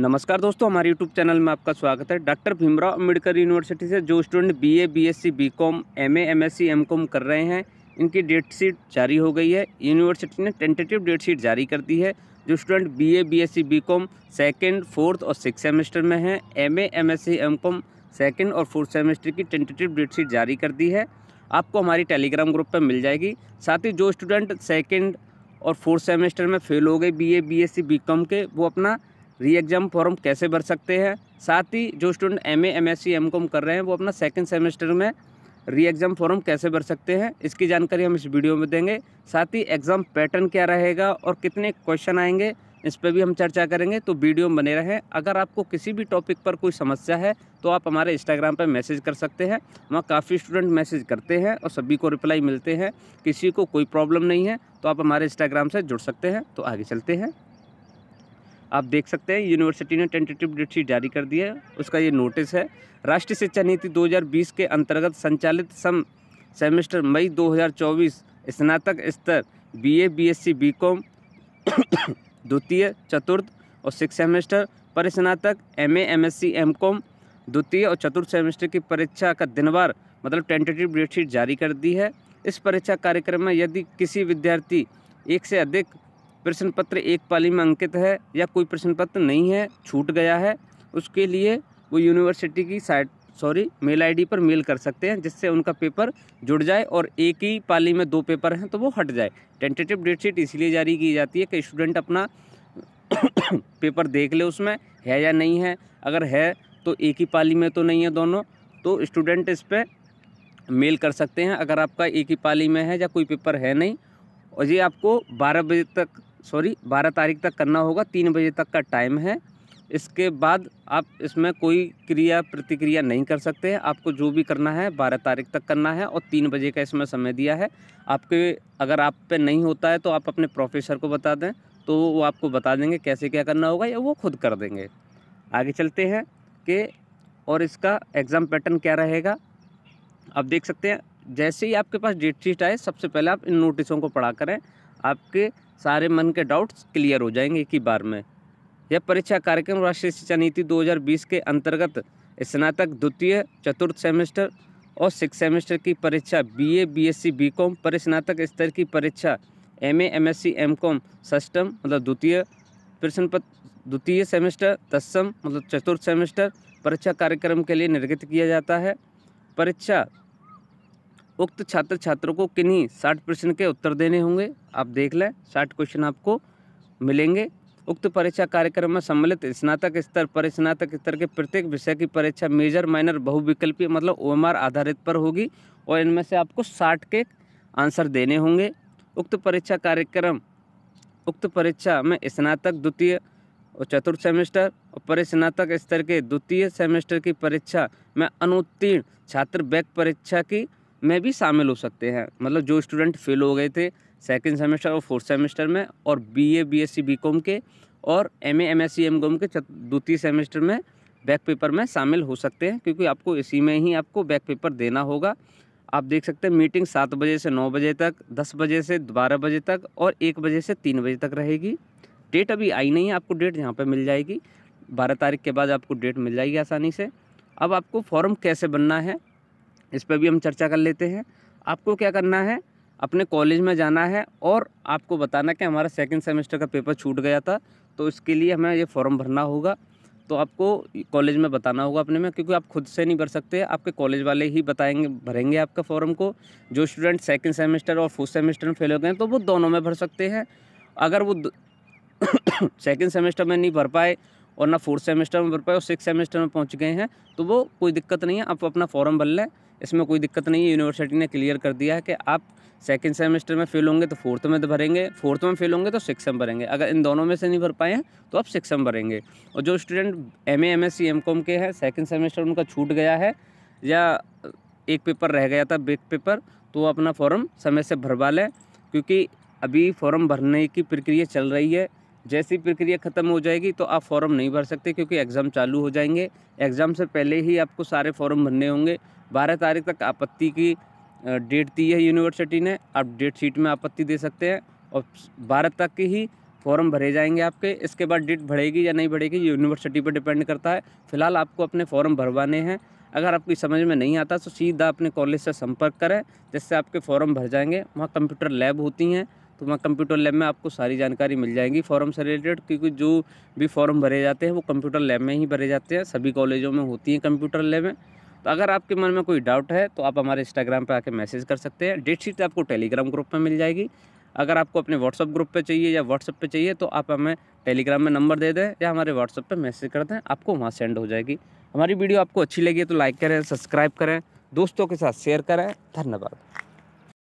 नमस्कार दोस्तों हमारे यूट्यूब चैनल में आपका स्वागत है डॉक्टर भीमराव अम्बेडकर यूनिवर्सिटी से जो student BA, BSc, BCom, MA, MSc, MCom कर रहे हैं इनकी डेट शीट जारी हो गई है यूनिवर्सिटी ने टेंटेटिव डेट शीट जारी कर दी है जो student C B com second, fourth और सिक्स सेमेस्टर में हैं सी एम कॉम सेकंड और फोर्थ सेमेस्टर की टेंटेटिव डेट शीट जारी कर दी है आपको हमारी टेलीग्राम ग्रुप पर मिल जाएगी साथ ही जो स्टूडेंट सेकेंड और फोर्थ सेमेस्टर में फेल हो गए B A B S C B com के वो अपना री एग्ज़ाम फॉर्म कैसे भर सकते हैं साथ ही जो student M A M S C M कर रहे हैं वो अपना सेकेंड सेमेस्टर में री एग्ज़ाम फॉर्म कैसे भर सकते हैं इसकी जानकारी हम इस वीडियो में देंगे साथ ही एग्ज़ाम पैटर्न क्या रहेगा और कितने क्वेश्चन आएंगे इस पर भी हम चर्चा करेंगे तो वीडियो बने रहें अगर आपको किसी भी टॉपिक पर कोई समस्या है तो आप हमारे इंस्टाग्राम पर मैसेज कर सकते हैं वहाँ काफ़ी स्टूडेंट मैसेज करते हैं और सभी को रिप्लाई मिलते हैं किसी को कोई प्रॉब्लम नहीं है तो आप हमारे इंस्टाग्राम से जुड़ सकते हैं तो आगे चलते हैं आप देख सकते हैं यूनिवर्सिटी ने टेंटेटिव डेटशीट जारी कर दी है उसका ये नोटिस है राष्ट्रीय शिक्षा नीति 2020 के अंतर्गत संचालित सम सेमेस्टर मई 2024 स्नातक स्तर बीए बीएससी बीकॉम द्वितीय चतुर्थ और सिक्स सेमेस्टर पर स्नातक एम एमएससी एमकॉम द्वितीय और चतुर्थ सेमेस्टर की परीक्षा का दिनवार मतलब टेंटेटिव डेटशीट जारी कर दी है इस परीक्षा कार्यक्रम में यदि किसी विद्यार्थी एक से अधिक प्रश्न पत्र एक पाली में अंकित है या कोई प्रश्न पत्र नहीं है छूट गया है उसके लिए वो यूनिवर्सिटी की साइट सॉरी मेल आईडी पर मेल कर सकते हैं जिससे उनका पेपर जुड़ जाए और एक ही पाली में दो पेपर हैं तो वो हट जाए टेंटेटिव डेट शीट इसीलिए जारी की जाती है कि स्टूडेंट अपना पेपर देख ले उसमें है या नहीं है अगर है तो एक ही पाली में तो नहीं है दोनों तो स्टूडेंट इस पर मेल कर सकते हैं अगर आपका एक ही पाली में है या कोई पेपर है नहीं और ये आपको बारह बजे तक सॉरी बारह तारीख तक करना होगा तीन बजे तक का टाइम है इसके बाद आप इसमें कोई क्रिया प्रतिक्रिया नहीं कर सकते हैं आपको जो भी करना है बारह तारीख तक करना है और तीन बजे का इसमें समय दिया है आपके अगर आप पे नहीं होता है तो आप अपने प्रोफेसर को बता दें तो वो आपको बता देंगे कैसे क्या करना होगा या वो खुद कर देंगे आगे चलते हैं कि और इसका एग्ज़ाम पैटर्न क्या रहेगा आप देख सकते हैं जैसे ही आपके पास डेट शीट आए सबसे पहले आप इन नोटिसों को पढ़ा करें आपके सारे मन के डाउट्स क्लियर हो जाएंगे एक ही बार में यह परीक्षा कार्यक्रम राष्ट्रीय शिक्षा नीति 2020 के अंतर्गत स्नातक द्वितीय चतुर्थ सेमेस्टर और सिक्स सेमेस्टर की परीक्षा बीए बीएससी बीकॉम परिस्नातक स्तर की परीक्षा एमए एमएससी एमकॉम सष्टम मतलब द्वितीय प्रश्न पत्र द्वितीय सेमेस्टर दसम मतलब चतुर्थ सेमेस्टर परीक्षा कार्यक्रम के लिए निर्गत किया जाता है परीक्षा उक्त छात्र छात्रों को किन्हीं साठ प्रश्न के उत्तर देने होंगे आप देख लें साठ क्वेश्चन आपको मिलेंगे उक्त परीक्षा कार्यक्रम में सम्मिलित स्नातक स्तर पर स्नातक स्तर के प्रत्येक विषय की परीक्षा मेजर माइनर बहुविकल्पीय मतलब ओ आधारित पर होगी और इनमें से आपको साठ के आंसर देने होंगे उक्त परीक्षा कार्यक्रम उक्त परीक्षा में स्नातक द्वितीय और चतुर्थ सेमेस्टर और परिस्नातक स्तर के द्वितीय सेमेस्टर की परीक्षा में अनुत्तीर्ण छात्र बैक परीक्षा की में भी शामिल हो सकते हैं मतलब जो स्टूडेंट फेल हो गए थे सेकेंड सेमेस्टर और फोर्थ सेमेस्टर में और B A B S C B com के और M A M S C M com के द्वितीय सेमेस्टर में बैक पेपर में शामिल हो सकते हैं क्योंकि आपको इसी में ही आपको बैक पेपर देना होगा आप देख सकते हैं मीटिंग सात बजे से नौ बजे तक दस बजे से बारह बजे तक और एक बजे से तीन बजे तक रहेगी डेट अभी आई नहीं है आपको डेट यहाँ पर मिल जाएगी बारह तारीख के बाद आपको डेट मिल जाएगी आसानी से अब आपको फॉर्म कैसे बनना है इस पर भी हम चर्चा कर लेते हैं आपको क्या करना है अपने कॉलेज में जाना है और आपको बताना कि हमारा सेकेंड सेमेस्टर का पेपर छूट गया था तो इसके लिए हमें ये फॉर्म भरना होगा तो आपको कॉलेज में बताना होगा अपने में क्योंकि आप खुद से नहीं भर सकते आपके कॉलेज वाले ही बताएंगे भरेंगे आपका फॉर्म को जो स्टूडेंट सेकंड सेमेस्टर और फोर्थ सेमेस्टर में फेल हो गए तो वो दोनों में भर सकते हैं अगर वो सेकेंड सेमेस्टर में नहीं भर पाए और ना फोर्थ सेमेस्टर में भर पाए और सिक्स सेमेस्टर में पहुँच गए हैं तो वो कोई दिक्कत नहीं है आप अपना फॉर्म भर लें इसमें कोई दिक्कत नहीं है यूनिवर्सिटी ने क्लियर कर दिया है कि आप सेकेंड सेमेस्टर में फेल होंगे तो फोर्थ में तो भरेंगे फोर्थ में फेल होंगे तो सिक्स में भरेंगे अगर इन दोनों में से नहीं भर पाए हैं तो आप सिक्स में भरेंगे और जो student M A M S C M com के हैं सेकेंड सेमेस्टर उनका छूट गया है या एक पेपर रह गया था बिग पेपर तो अपना फॉर्म समय से भरवा लें क्योंकि अभी फॉर्म भरने की प्रक्रिया चल रही है जैसी प्रक्रिया ख़त्म हो जाएगी तो आप फॉर्म नहीं भर सकते क्योंकि एग्ज़ाम चालू हो जाएंगे एग्ज़ाम से पहले ही आपको सारे फॉर्म भरने होंगे बारह तारीख तक आपत्ति की डेट दी है यूनिवर्सिटी ने आप डेट शीट में आपत्ति दे सकते हैं और बारह तक के ही फॉर्म भरे जाएंगे आपके इसके बाद डेट बढ़ेगी या नहीं बढ़ेगी यूनिवर्सिटी पर डिपेंड करता है फिलहाल आपको अपने फॉर्म भरवाने हैं अगर आपकी समझ में नहीं आता तो सीधा अपने कॉलेज से संपर्क करें जिससे आपके फॉर्म भर जाएंगे वहाँ कंप्यूटर लैब होती हैं तो वहाँ कंप्यूटर लैब में आपको सारी जानकारी मिल जाएगी फॉर्म से रिलेटेड क्योंकि जो भी फॉर्म भरे जाते हैं वो कंप्यूटर लैब में ही भरे जाते हैं सभी कॉलेजों में होती हैं कंप्यूटर लैबें तो अगर आपके मन में कोई डाउट है तो आप हमारे इंस्टाग्राम पर आके मैसेज कर सकते हैं डेट शीट आपको टेलीग्राम ग्रुप में मिल जाएगी अगर आपको अपने व्हाट्सअप ग्रुप पर चाहिए या व्हाट्सअप पर चाहिए तो आप हमें टेलीग्राम में नंबर दे दें या हमारे व्हाट्सअप पर मैसेज कर दें आपको वहाँ सेंड हो जाएगी हमारी वीडियो आपको अच्छी लगी तो लाइक करें सब्सक्राइब करें दोस्तों के साथ शेयर करें धन्यवाद